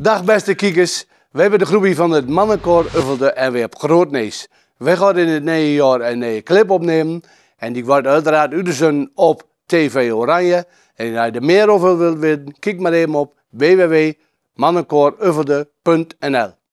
Dag beste kijkers. We hebben de groepie van het mannenkoor Uffelde en weer op Grootnees. We gaan in het nieuwe jaar een nieuwe clip opnemen. En die wordt uiteraard Udersen op TV Oranje. En als je er meer over wilt weten, kijk maar even op www.mannenkooruffelde.nl